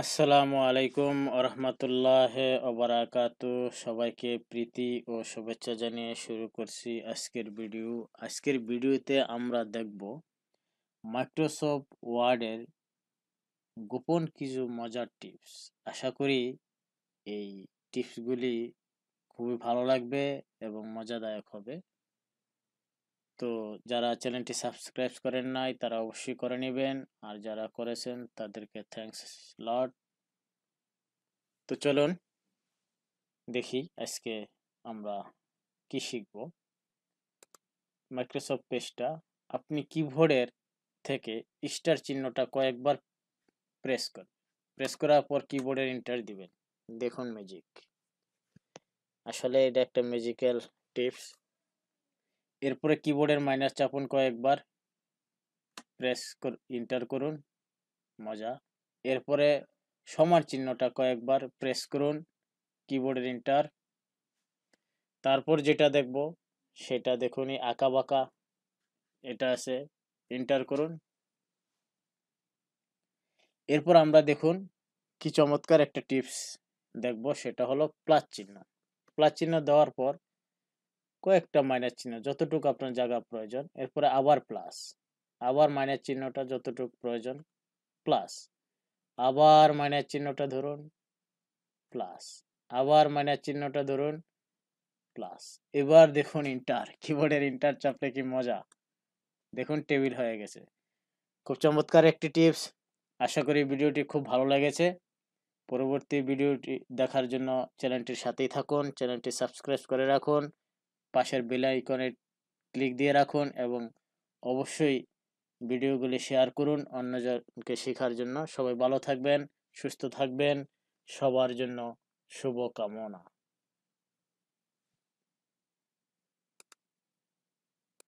আসসালামু আলাইকুম আরহামতুল্লাহ ওবরাকাত সবাইকে প্রীতি ও শুভেচ্ছা জানিয়ে শুরু করছি আজকের ভিডিও আজকের ভিডিওতে আমরা দেখব মাইক্রোসফট ওয়ার্ডের গোপন কিছু মজার টিপস আশা করি এই টিপসগুলি খুবই ভালো লাগবে এবং মজাদায়ক হবে তো যারা চ্যানেলটি সাবস্ক্রাইব করেন নাই তারা অবশ্যই করে নেবেন আর যারা করেছেন তাদেরকে থ্যাংকস লট তো চলুন দেখি আজকে আমরা কি শিখব মাইক্রোসফট পেজটা আপনি কিবোর্ডের থেকে স্টার চিহ্নটা কয়েকবার প্রেস করবেন প্রেস করার পর কিবোর্ডের ইন্টার দিবেন দেখুন ম্যাজিক আসলে এটা একটা ম্যাজিক্যাল টিপস এরপরে কিবোর্ডের মাইনাস চাপুন কয়েকবার প্রেস ইন্টার করুন মজা এরপরে সমান চিহ্নটা কয়েকবার প্রেস করুন কিবোর্ডের ইন্টার তারপর যেটা দেখব সেটা দেখুন আঁকা বাঁকা এটা আছে ইন্টার করুন এরপর আমরা দেখুন কি চমৎকার একটা টিপস দেখব সেটা হলো প্লাস চিহ্ন প্লাস চিহ্ন দেওয়ার পর কয়েকটা মাইনাস চিহ্ন যতটুকু আপনার জায়গা প্রয়োজন এরপরে আবার প্লাস আবার মাইনাস চিহ্নটা যতটুকু প্রয়োজন প্লাস আবার মাইনাস চিহ্নটা ধরুন প্লাস আবার মাইনাস চিহ্নটা ধরুন প্লাস এবার দেখুন ইন্টার কিবোর্ডের ইন্টার চাপলে কি মজা দেখুন টেবিল হয়ে গেছে খুব চমৎকার একটি টিপস আশা করি ভিডিওটি খুব ভালো লেগেছে পরবর্তী ভিডিওটি দেখার জন্য চ্যানেলটির সাথেই থাকুন চ্যানেলটি সাবস্ক্রাইব করে রাখুন পাশের বেল আইকনে ক্লিক দিয়ে রাখুন এবং অবশ্যই ভিডিওগুলি শেয়ার করুন অন্যজনকে শেখার জন্য সবাই ভালো থাকবেন সুস্থ থাকবেন সবার জন্য শুভকামনা